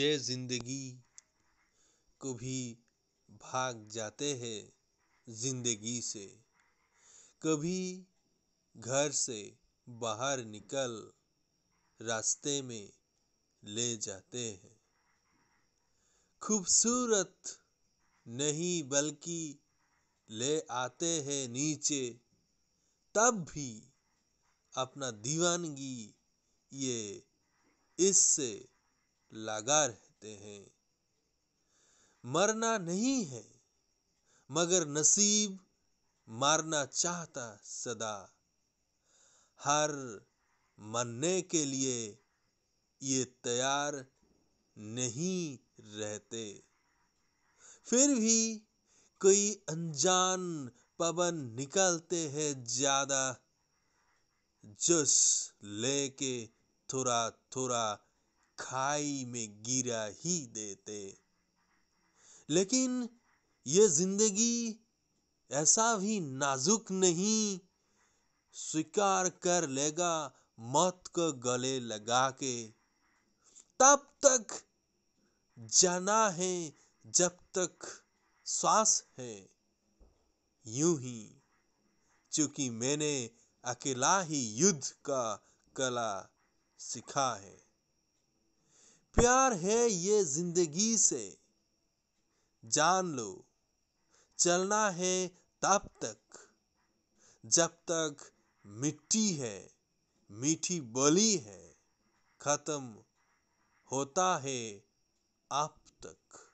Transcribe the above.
ये ज़िंदगी को भी भाग जाते हैं ज़िंदगी से कभी घर से बाहर निकल रास्ते में ले जाते हैं खूबसूरत नहीं बल्कि ले आते हैं नीचे तब भी अपना दीवानगी ये इससे लगा रहते हैं मरना नहीं है मगर नसीब मारना चाहता सदा हर मरने के लिए ये तैयार नहीं रहते फिर भी कोई अनजान पवन निकलते हैं ज्यादा जस लेके थोड़ा थोड़ा खाई में गिरा ही देते लेकिन ये जिंदगी ऐसा भी नाजुक नहीं स्वीकार कर लेगा मौत को गले लगा के तब तक जाना है जब तक श्वास है यूं ही चूंकि मैंने अकेला ही युद्ध का कला सिखा है प्यार है ये जिंदगी से जान लो चलना है तब तक जब तक मिट्टी है मीठी बोली है खत्म होता है आप तक